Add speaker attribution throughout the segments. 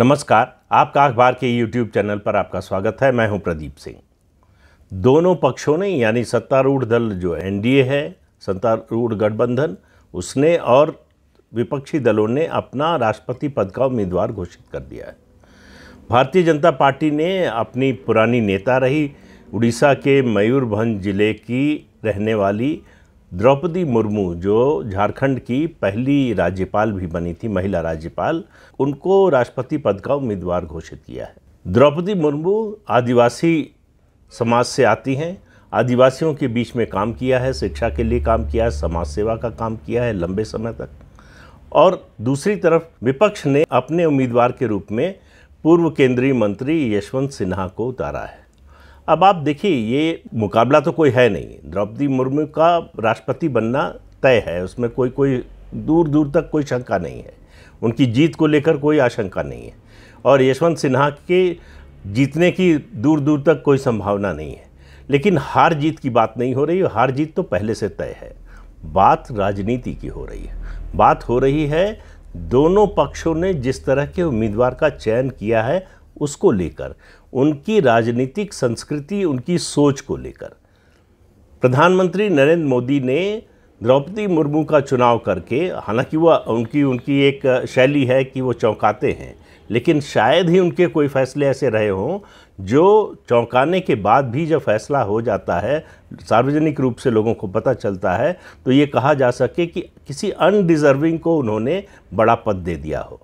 Speaker 1: नमस्कार आपका अखबार के यूट्यूब चैनल पर आपका स्वागत है मैं हूं प्रदीप सिंह दोनों पक्षों ने यानी सत्तारूढ़ दल जो एनडीए है सत्तारूढ़ गठबंधन उसने और विपक्षी दलों ने अपना राष्ट्रपति पद का उम्मीदवार घोषित कर दिया है भारतीय जनता पार्टी ने अपनी पुरानी नेता रही उड़ीसा के मयूरभंज जिले की रहने वाली द्रौपदी मुर्मू जो झारखंड की पहली राज्यपाल भी बनी थी महिला राज्यपाल उनको राष्ट्रपति पद का उम्मीदवार घोषित किया है द्रौपदी मुर्मू आदिवासी समाज से आती हैं आदिवासियों के बीच में काम किया है शिक्षा के लिए काम किया है समाज सेवा का काम किया है लंबे समय तक और दूसरी तरफ विपक्ष ने अपने उम्मीदवार के रूप में पूर्व केंद्रीय मंत्री यशवंत सिन्हा को उतारा है अब आप देखिए ये मुकाबला तो कोई है नहीं द्रौपदी मुर्मू का राष्ट्रपति बनना तय है उसमें कोई कोई दूर दूर तक कोई शंका नहीं है उनकी जीत को लेकर कोई आशंका नहीं है और यशवंत सिन्हा के जीतने की दूर दूर तक कोई संभावना नहीं है लेकिन हार जीत की बात नहीं हो रही हार जीत तो पहले से तय है बात राजनीति की हो रही है बात हो रही है दोनों पक्षों ने जिस तरह के उम्मीदवार का चयन किया है उसको लेकर उनकी राजनीतिक संस्कृति उनकी सोच को लेकर प्रधानमंत्री नरेंद्र मोदी ने द्रौपदी मुर्मू का चुनाव करके हालांकि वह उनकी उनकी एक शैली है कि वो चौंकाते हैं लेकिन शायद ही उनके कोई फैसले ऐसे रहे हों जो चौंकाने के बाद भी जब फैसला हो जाता है सार्वजनिक रूप से लोगों को पता चलता है तो ये कहा जा सके कि किसी अनडिज़र्विंग को उन्होंने बड़ा पद दे दिया हो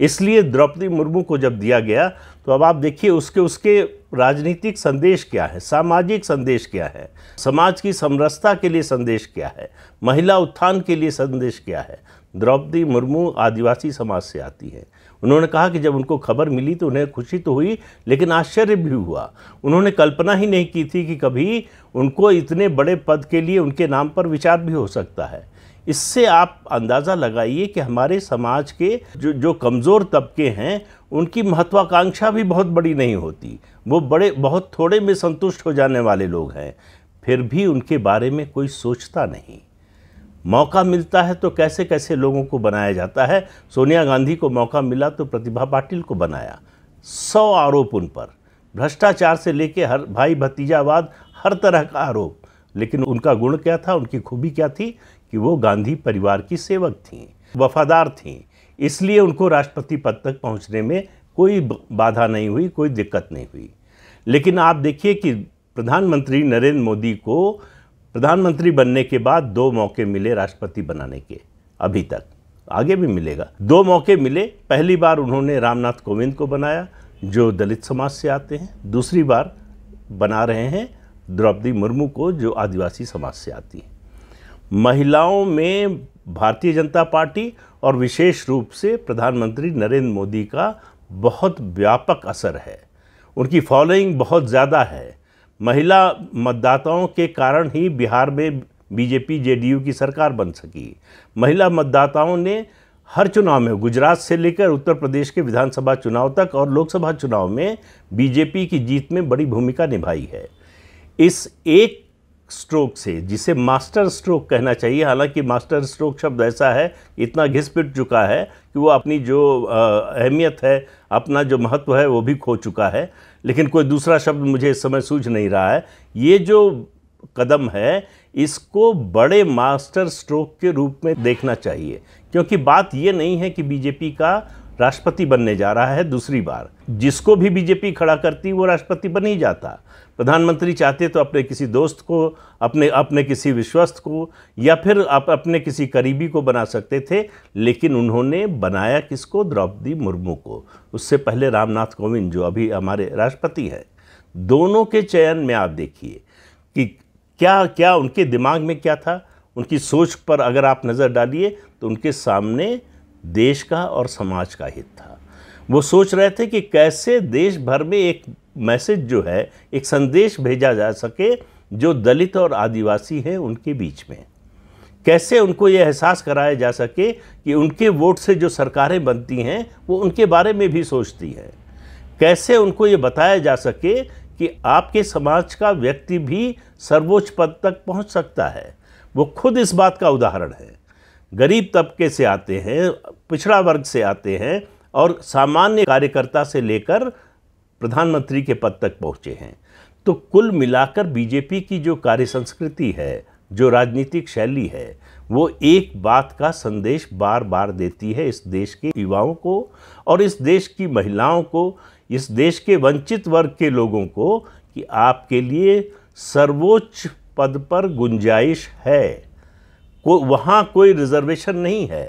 Speaker 1: इसलिए द्रौपदी मुर्मू को जब दिया गया तो अब आप देखिए उसके उसके राजनीतिक संदेश क्या है सामाजिक संदेश क्या है समाज की समरसता के लिए संदेश क्या है महिला उत्थान के लिए संदेश क्या है द्रौपदी मुर्मू आदिवासी समाज से आती है उन्होंने कहा कि जब उनको खबर मिली तो उन्हें खुशी तो हुई लेकिन आश्चर्य भी हुआ उन्होंने कल्पना ही नहीं की थी कि कभी उनको इतने बड़े पद के लिए उनके नाम पर विचार भी हो सकता है इससे आप अंदाज़ा लगाइए कि हमारे समाज के जो जो कमज़ोर तबके हैं उनकी महत्वाकांक्षा भी बहुत बड़ी नहीं होती वो बड़े बहुत थोड़े में संतुष्ट हो जाने वाले लोग हैं फिर भी उनके बारे में कोई सोचता नहीं मौका मिलता है तो कैसे कैसे लोगों को बनाया जाता है सोनिया गांधी को मौका मिला तो प्रतिभा पाटिल को बनाया सौ आरोप उन पर भ्रष्टाचार से लेके हर भाई भतीजावाद हर तरह का आरोप लेकिन उनका गुण क्या था उनकी खूबी क्या थी कि वो गांधी परिवार की सेवक थीं वफादार थीं इसलिए उनको राष्ट्रपति पद तक पहुंचने में कोई बाधा नहीं हुई कोई दिक्कत नहीं हुई लेकिन आप देखिए कि प्रधानमंत्री नरेंद्र मोदी को प्रधानमंत्री बनने के बाद दो मौके मिले राष्ट्रपति बनाने के अभी तक आगे भी मिलेगा दो मौके मिले पहली बार उन्होंने रामनाथ कोविंद को बनाया जो दलित समाज से आते हैं दूसरी बार बना रहे हैं द्रौपदी मुर्मू को जो आदिवासी समाज से आती हैं महिलाओं में भारतीय जनता पार्टी और विशेष रूप से प्रधानमंत्री नरेंद्र मोदी का बहुत व्यापक असर है उनकी फॉलोइंग बहुत ज़्यादा है महिला मतदाताओं के कारण ही बिहार में बीजेपी जेडीयू की सरकार बन सकी महिला मतदाताओं ने हर चुनाव में गुजरात से लेकर उत्तर प्रदेश के विधानसभा चुनाव तक और लोकसभा चुनाव में बीजेपी की जीत में बड़ी भूमिका निभाई है इस एक स्ट्रोक से जिसे मास्टर स्ट्रोक कहना चाहिए हालांकि मास्टर स्ट्रोक शब्द ऐसा है इतना घिस पिट चुका है कि वो अपनी जो अहमियत है अपना जो महत्व है वो भी खो चुका है लेकिन कोई दूसरा शब्द मुझे इस समय सूझ नहीं रहा है ये जो कदम है इसको बड़े मास्टर स्ट्रोक के रूप में देखना चाहिए क्योंकि बात ये नहीं है कि बीजेपी का राष्ट्रपति बनने जा रहा है दूसरी बार जिसको भी बीजेपी खड़ा करती वो राष्ट्रपति बन ही जाता प्रधानमंत्री चाहते तो अपने किसी दोस्त को अपने अपने किसी विश्वस्त को या फिर आप अपने किसी करीबी को बना सकते थे लेकिन उन्होंने बनाया किसको द्रौपदी मुर्मू को उससे पहले रामनाथ कोविंद जो अभी हमारे राष्ट्रपति हैं दोनों के चयन में आप देखिए कि क्या क्या उनके दिमाग में क्या था उनकी सोच पर अगर आप नज़र डालिए तो उनके सामने देश का और समाज का हित था वो सोच रहे थे कि कैसे देश भर में एक मैसेज जो है एक संदेश भेजा जा सके जो दलित और आदिवासी हैं उनके बीच में कैसे उनको ये एहसास कराया जा सके कि उनके वोट से जो सरकारें बनती हैं वो उनके बारे में भी सोचती हैं कैसे उनको ये बताया जा सके कि आपके समाज का व्यक्ति भी सर्वोच्च पद तक पहुंच सकता है वो खुद इस बात का उदाहरण है गरीब तबके से आते हैं पिछड़ा वर्ग से आते हैं और सामान्य कार्यकर्ता से लेकर प्रधानमंत्री के पद तक पहुँचे हैं तो कुल मिलाकर बीजेपी की जो कार्य संस्कृति है जो राजनीतिक शैली है वो एक बात का संदेश बार बार देती है इस देश के युवाओं को और इस देश की महिलाओं को इस देश के वंचित वर्ग के लोगों को कि आपके लिए सर्वोच्च पद पर गुंजाइश है को वहाँ कोई रिजर्वेशन नहीं है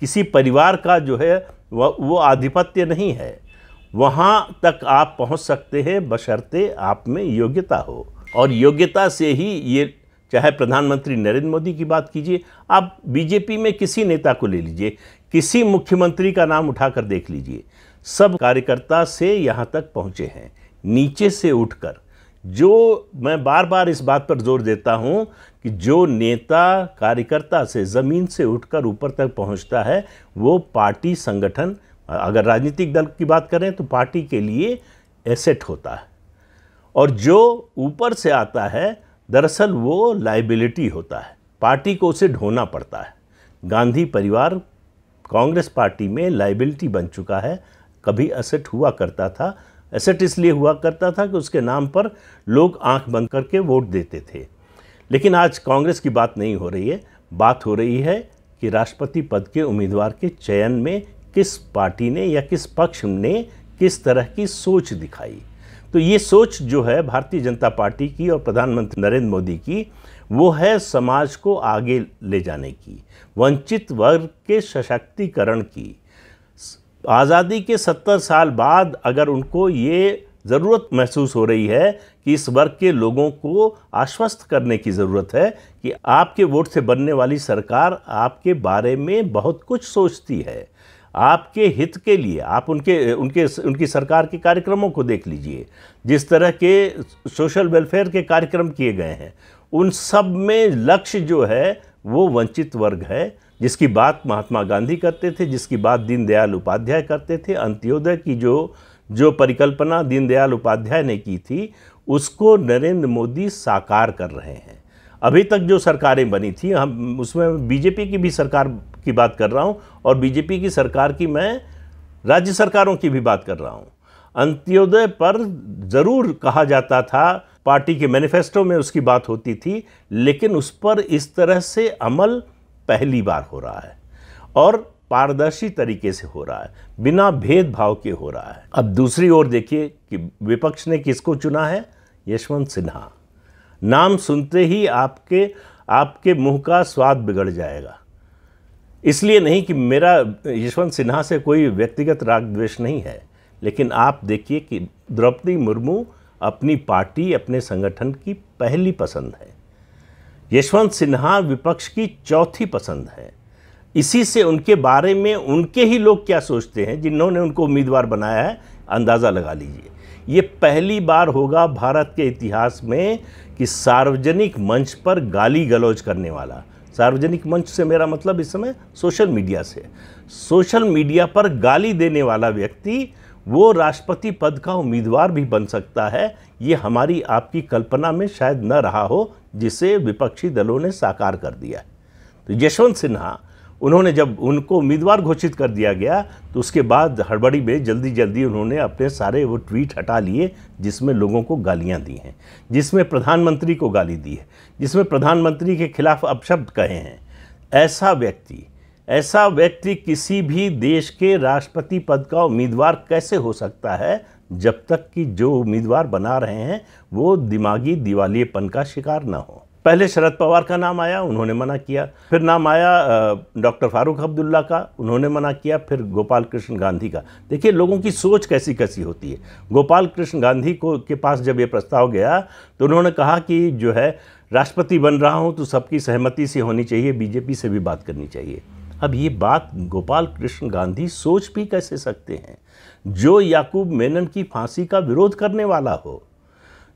Speaker 1: किसी परिवार का जो है वह वो आधिपत्य नहीं है वहाँ तक आप पहुँच सकते हैं बशर्ते आप में योग्यता हो और योग्यता से ही ये चाहे प्रधानमंत्री नरेंद्र मोदी की बात कीजिए आप बीजेपी में किसी नेता को ले लीजिए किसी मुख्यमंत्री का नाम उठाकर देख लीजिए सब कार्यकर्ता से यहाँ तक पहुँचे हैं नीचे से उठकर जो मैं बार बार इस बात पर जोर देता हूं कि जो नेता कार्यकर्ता से ज़मीन से उठकर ऊपर तक पहुंचता है वो पार्टी संगठन अगर राजनीतिक दल की बात करें तो पार्टी के लिए एसेट होता है और जो ऊपर से आता है दरअसल वो लाइबिलिटी होता है पार्टी को उसे ढोना पड़ता है गांधी परिवार कांग्रेस पार्टी में लाइबिलिटी बन चुका है कभी असेट हुआ करता था एसेट इसलिए हुआ करता था कि उसके नाम पर लोग आंख बंद करके वोट देते थे लेकिन आज कांग्रेस की बात नहीं हो रही है बात हो रही है कि राष्ट्रपति पद के उम्मीदवार के चयन में किस पार्टी ने या किस पक्ष ने किस तरह की सोच दिखाई तो ये सोच जो है भारतीय जनता पार्टी की और प्रधानमंत्री नरेंद्र मोदी की वो है समाज को आगे ले जाने की वंचित वर्ग के सशक्तिकरण की आज़ादी के सत्तर साल बाद अगर उनको ये ज़रूरत महसूस हो रही है कि इस वर्ग के लोगों को आश्वस्त करने की ज़रूरत है कि आपके वोट से बनने वाली सरकार आपके बारे में बहुत कुछ सोचती है आपके हित के लिए आप उनके उनके उनकी सरकार के कार्यक्रमों को देख लीजिए जिस तरह के सोशल वेलफेयर के कार्यक्रम किए गए हैं उन सब में लक्ष्य जो है वो वंचित वर्ग है जिसकी बात महात्मा गांधी करते थे जिसकी बात दीनदयाल उपाध्याय करते थे अंत्योदय की जो जो परिकल्पना दीनदयाल उपाध्याय ने की थी उसको नरेंद्र मोदी साकार कर रहे हैं अभी तक जो सरकारें बनी थी हम उसमें बीजेपी की भी सरकार की बात कर रहा हूँ और बीजेपी की सरकार की मैं राज्य सरकारों की भी बात कर रहा हूँ अंत्योदय पर ज़रूर कहा जाता था पार्टी के मैनिफेस्टो में उसकी बात होती थी लेकिन उस पर इस तरह से अमल पहली बार हो रहा है और पारदर्शी तरीके से हो रहा है बिना भेदभाव के हो रहा है अब दूसरी ओर देखिए कि विपक्ष ने किसको चुना है यशवंत सिन्हा नाम सुनते ही आपके आपके मुंह का स्वाद बिगड़ जाएगा इसलिए नहीं कि मेरा यशवंत सिन्हा से कोई व्यक्तिगत राग द्वेष नहीं है लेकिन आप देखिए कि द्रौपदी मुर्मू अपनी पार्टी अपने संगठन की पहली पसंद है यशवंत सिन्हा विपक्ष की चौथी पसंद है इसी से उनके बारे में उनके ही लोग क्या सोचते हैं जिन्होंने उनको उम्मीदवार बनाया है अंदाज़ा लगा लीजिए ये पहली बार होगा भारत के इतिहास में कि सार्वजनिक मंच पर गाली गलौज करने वाला सार्वजनिक मंच से मेरा मतलब इस समय सोशल मीडिया से सोशल मीडिया पर गाली देने वाला व्यक्ति वो राष्ट्रपति पद का उम्मीदवार भी बन सकता है ये हमारी आपकी कल्पना में शायद न रहा हो जिसे विपक्षी दलों ने साकार कर दिया तो यशवंत सिन्हा उन्होंने जब उनको उम्मीदवार घोषित कर दिया गया तो उसके बाद हड़बड़ी में जल्दी जल्दी उन्होंने अपने सारे वो ट्वीट हटा लिए जिसमें लोगों को गालियां दी हैं जिसमें प्रधानमंत्री को गाली दी है जिसमें प्रधानमंत्री के खिलाफ अपशब्द कहे हैं ऐसा व्यक्ति ऐसा व्यक्ति किसी भी देश के राष्ट्रपति पद का उम्मीदवार कैसे हो सकता है जब तक कि जो उम्मीदवार बना रहे हैं वो दिमागी दिवालीपन का शिकार ना हो पहले शरद पवार का नाम आया उन्होंने मना किया फिर नाम आया डॉक्टर फारूक अब्दुल्ला का उन्होंने मना किया फिर गोपाल कृष्ण गांधी का देखिए लोगों की सोच कैसी कैसी होती है गोपाल कृष्ण गांधी को के पास जब ये प्रस्ताव गया तो उन्होंने कहा कि जो है राष्ट्रपति बन रहा हूँ तो सबकी सहमति से होनी चाहिए बीजेपी से भी बात करनी चाहिए अब ये बात गोपाल कृष्ण गांधी सोच भी कैसे सकते हैं जो याकूब मेनन की फांसी का विरोध करने वाला हो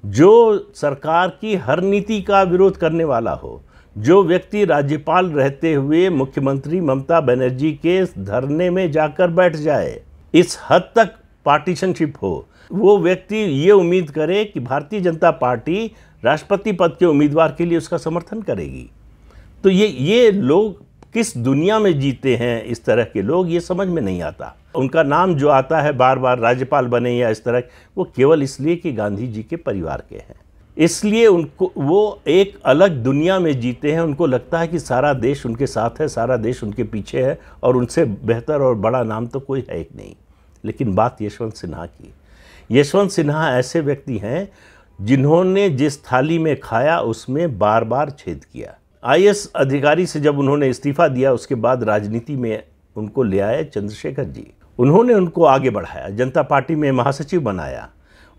Speaker 1: जो सरकार की हर नीति का विरोध करने वाला हो जो व्यक्ति राज्यपाल रहते हुए मुख्यमंत्री ममता बनर्जी के धरने में जाकर बैठ जाए इस हद तक पार्टीशनशिप हो वो व्यक्ति ये उम्मीद करे कि भारतीय जनता पार्टी राष्ट्रपति पद के उम्मीदवार के लिए उसका समर्थन करेगी तो ये ये लोग किस दुनिया में जीते हैं इस तरह के लोग ये समझ में नहीं आता उनका नाम जो आता है बार बार राज्यपाल बने या इस तरह वो केवल इसलिए कि गांधी जी के परिवार के हैं इसलिए उनको वो एक अलग दुनिया में जीते हैं उनको लगता है कि सारा देश उनके साथ है सारा देश उनके पीछे है और उनसे बेहतर और बड़ा नाम तो कोई है ही नहीं लेकिन बात यशवंत सिन्हा की यशवंत सिन्हा ऐसे व्यक्ति हैं जिन्होंने जिस थाली में खाया उसमें बार बार छेद किया आई अधिकारी से जब उन्होंने इस्तीफा दिया उसके बाद राजनीति में उनको ले आए चंद्रशेखर जी उन्होंने उनको आगे बढ़ाया जनता पार्टी में महासचिव बनाया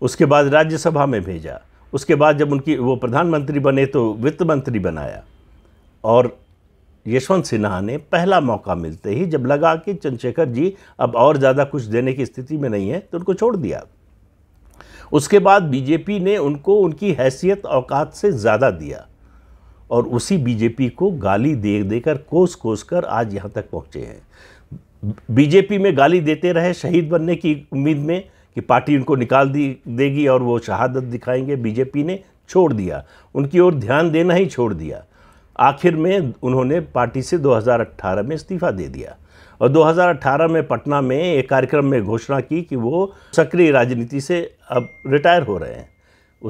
Speaker 1: उसके बाद राज्यसभा में भेजा उसके बाद जब उनकी वो प्रधानमंत्री बने तो वित्त मंत्री बनाया और यशवंत सिन्हा ने पहला मौका मिलते ही जब लगा कि चंद्रशेखर जी अब और ज़्यादा कुछ देने की स्थिति में नहीं है तो उनको छोड़ दिया उसके बाद बीजेपी ने उनको उनकी हैसियत औकात से ज़्यादा दिया और उसी बीजेपी को गाली दे देकर कोस कोस कर आज यहाँ तक पहुँचे हैं बीजेपी में गाली देते रहे शहीद बनने की उम्मीद में कि पार्टी उनको निकाल दी देगी और वो शहादत दिखाएंगे बीजेपी ने छोड़ दिया उनकी ओर ध्यान देना ही छोड़ दिया आखिर में उन्होंने पार्टी से 2018 में इस्तीफा दे दिया और 2018 में पटना में एक कार्यक्रम में घोषणा की कि वो सक्रिय राजनीति से अब रिटायर हो रहे हैं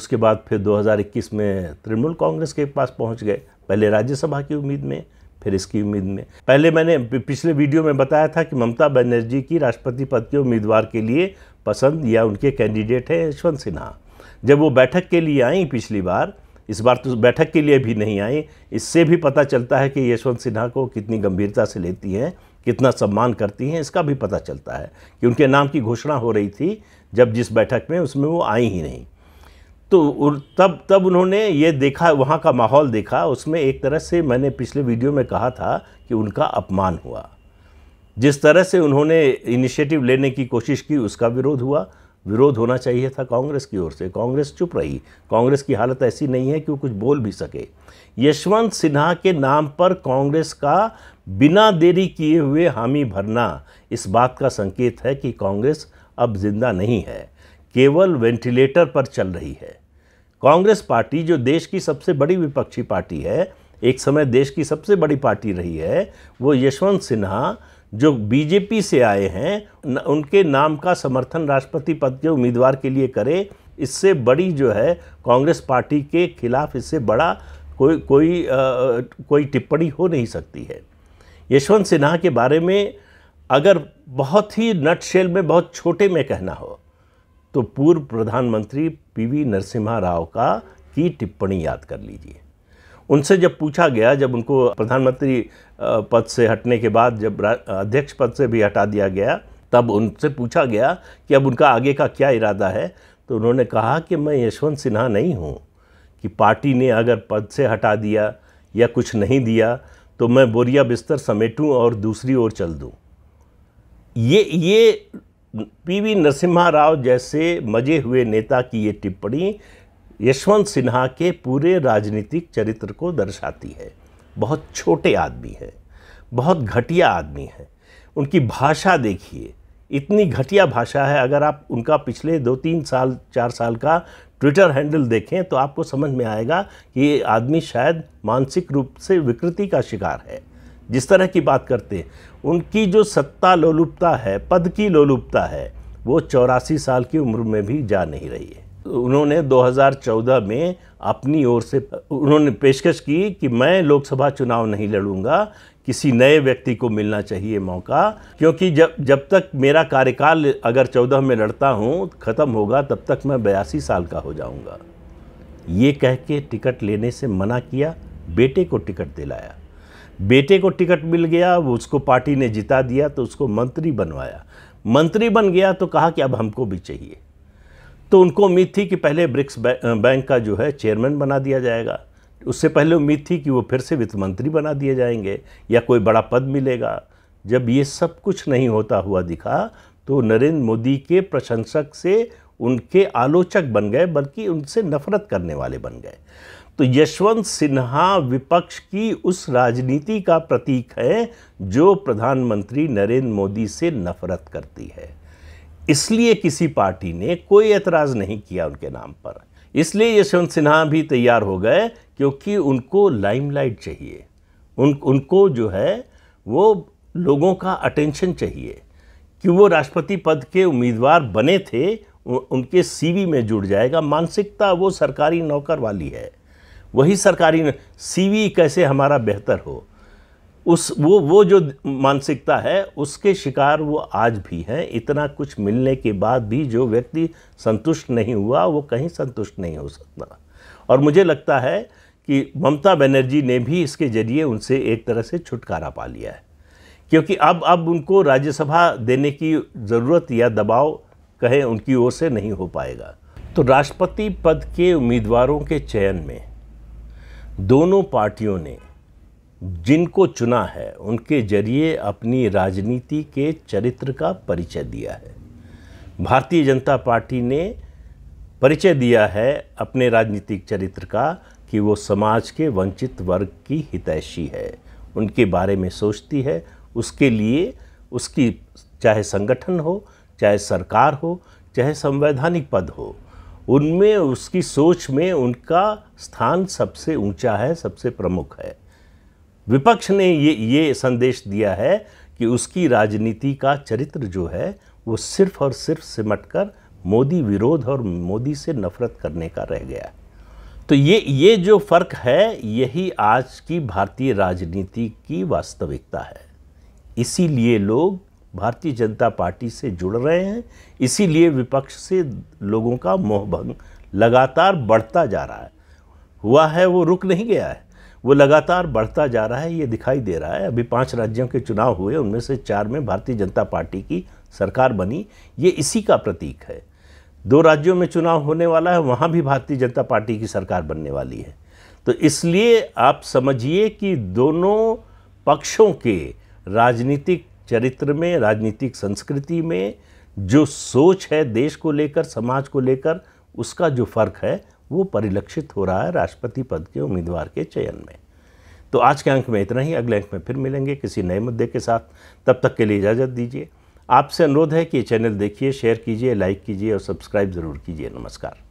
Speaker 1: उसके बाद फिर 2021 में तृणमूल कांग्रेस के पास पहुंच गए पहले राज्यसभा की उम्मीद में फिर इसकी उम्मीद में पहले मैंने पिछले वीडियो में बताया था कि ममता बनर्जी की राष्ट्रपति पद के उम्मीदवार के लिए पसंद या उनके कैंडिडेट हैं यशवंत सिन्हा जब वो बैठक के लिए आई पिछली बार इस बार तो बैठक के लिए भी नहीं आई इससे भी पता चलता है कि यशवंत सिन्हा को कितनी गंभीरता से लेती हैं कितना सम्मान करती हैं इसका भी पता चलता है कि उनके नाम की घोषणा हो रही थी जब जिस बैठक में उसमें वो आई ही नहीं तो तब तब उन्होंने ये देखा वहाँ का माहौल देखा उसमें एक तरह से मैंने पिछले वीडियो में कहा था कि उनका अपमान हुआ जिस तरह से उन्होंने इनिशिएटिव लेने की कोशिश की उसका विरोध हुआ विरोध होना चाहिए था कांग्रेस की ओर से कांग्रेस चुप रही कांग्रेस की हालत ऐसी नहीं है कि वो कुछ बोल भी सके यशवंत सिन्हा के नाम पर कांग्रेस का बिना देरी किए हुए हामी भरना इस बात का संकेत है कि कांग्रेस अब जिंदा नहीं है केवल वेंटिलेटर पर चल रही है कांग्रेस पार्टी जो देश की सबसे बड़ी विपक्षी पार्टी है एक समय देश की सबसे बड़ी पार्टी रही है वो यशवंत सिन्हा जो बीजेपी से आए हैं उनके नाम का समर्थन राष्ट्रपति पद के उम्मीदवार के लिए करे इससे बड़ी जो है कांग्रेस पार्टी के खिलाफ इससे बड़ा कोई कोई आ, कोई टिप्पणी हो नहीं सकती है यशवंत सिन्हा के बारे में अगर बहुत ही नटशेल में बहुत छोटे में कहना हो तो पूर्व प्रधानमंत्री पीवी नरसिम्हा राव का की टिप्पणी याद कर लीजिए उनसे जब पूछा गया जब उनको प्रधानमंत्री पद से हटने के बाद जब अध्यक्ष पद से भी हटा दिया गया तब उनसे पूछा गया कि अब उनका आगे का क्या इरादा है तो उन्होंने कहा कि मैं यशवंत सिन्हा नहीं हूँ कि पार्टी ने अगर पद से हटा दिया या कुछ नहीं दिया तो मैं बोरिया बिस्तर समेटूं और दूसरी ओर चल दूं ये ये पीवी नरसिम्हा राव जैसे मजे हुए नेता की ये टिप्पणी यशवंत सिन्हा के पूरे राजनीतिक चरित्र को दर्शाती है बहुत छोटे आदमी हैं बहुत घटिया आदमी हैं उनकी भाषा देखिए इतनी घटिया भाषा है अगर आप उनका पिछले दो तीन साल चार साल का ट्विटर हैंडल देखें तो आपको समझ में आएगा कि ये आदमी शायद मानसिक रूप से विकृति का शिकार है जिस तरह की बात करते हैं उनकी जो सत्ता लोलुपता है पद की लोलुपता है वो चौरासी साल की उम्र में भी जा नहीं रही है उन्होंने 2014 में अपनी ओर से उन्होंने पेशकश की कि मैं लोकसभा चुनाव नहीं लड़ूंगा किसी नए व्यक्ति को मिलना चाहिए मौका क्योंकि जब जब तक मेरा कार्यकाल अगर चौदह में लड़ता हूँ ख़त्म होगा तब तक मैं बयासी साल का हो जाऊँगा ये कह के टिकट लेने से मना किया बेटे को टिकट दिलाया बेटे को टिकट मिल गया उसको पार्टी ने जिता दिया तो उसको मंत्री बनवाया मंत्री बन गया तो कहा कि अब हमको भी चाहिए तो उनको उम्मीद थी कि पहले ब्रिक्स बैंक का जो है चेयरमैन बना दिया जाएगा उससे पहले उम्मीद थी कि वो फिर से वित्त मंत्री बना दिए जाएंगे या कोई बड़ा पद मिलेगा जब ये सब कुछ नहीं होता हुआ दिखा तो नरेंद्र मोदी के प्रशंसक से उनके आलोचक बन गए बल्कि उनसे नफरत करने वाले बन गए तो यशवंत सिन्हा विपक्ष की उस राजनीति का प्रतीक है जो प्रधानमंत्री नरेंद्र मोदी से नफरत करती है इसलिए किसी पार्टी ने कोई एतराज़ नहीं किया उनके नाम पर इसलिए यशवंत सिन्हा भी तैयार हो गए क्योंकि उनको लाइमलाइट चाहिए उन उनको जो है वो लोगों का अटेंशन चाहिए कि वो राष्ट्रपति पद के उम्मीदवार बने थे उनके सीवी में जुड़ जाएगा मानसिकता वो सरकारी नौकर वाली है वही सरकारी सीवी कैसे हमारा बेहतर हो उस वो वो जो मानसिकता है उसके शिकार वो आज भी हैं इतना कुछ मिलने के बाद भी जो व्यक्ति संतुष्ट नहीं हुआ वो कहीं संतुष्ट नहीं हो सकता और मुझे लगता है कि ममता बनर्जी ने भी इसके ज़रिए उनसे एक तरह से छुटकारा पा लिया है क्योंकि अब अब उनको राज्यसभा देने की ज़रूरत या दबाव कहें उनकी ओर से नहीं हो पाएगा तो राष्ट्रपति पद के उम्मीदवारों के चयन में दोनों पार्टियों ने जिनको चुना है उनके जरिए अपनी राजनीति के चरित्र का परिचय दिया है भारतीय जनता पार्टी ने परिचय दिया है अपने राजनीतिक चरित्र का कि वो समाज के वंचित वर्ग की हितैषी है उनके बारे में सोचती है उसके लिए उसकी चाहे संगठन हो चाहे सरकार हो चाहे संवैधानिक पद हो उनमें उसकी सोच में उनका स्थान सबसे ऊंचा है सबसे प्रमुख है विपक्ष ने ये ये संदेश दिया है कि उसकी राजनीति का चरित्र जो है वो सिर्फ और सिर्फ सिमट कर मोदी विरोध और मोदी से नफरत करने का रह गया तो ये ये जो फ़र्क है यही आज की भारतीय राजनीति की वास्तविकता है इसीलिए लोग भारतीय जनता पार्टी से जुड़ रहे हैं इसीलिए विपक्ष से लोगों का मोहभंग लगातार बढ़ता जा रहा है हुआ है वो रुक नहीं गया है वो लगातार बढ़ता जा रहा है ये दिखाई दे रहा है अभी पांच राज्यों के चुनाव हुए उनमें से चार में भारतीय जनता पार्टी की सरकार बनी ये इसी का प्रतीक है दो राज्यों में चुनाव होने वाला है वहाँ भी भारतीय जनता पार्टी की सरकार बनने वाली है तो इसलिए आप समझिए कि दोनों पक्षों के राजनीतिक चरित्र में राजनीतिक संस्कृति में जो सोच है देश को लेकर समाज को लेकर उसका जो फ़र्क है वो परिलक्षित हो रहा है राष्ट्रपति पद के उम्मीदवार के चयन में तो आज के अंक में इतना ही अगले अंक में फिर मिलेंगे किसी नए मुद्दे के साथ तब तक के लिए इजाज़त दीजिए आपसे अनुरोध है कि ये चैनल देखिए शेयर कीजिए लाइक कीजिए और सब्सक्राइब ज़रूर कीजिए नमस्कार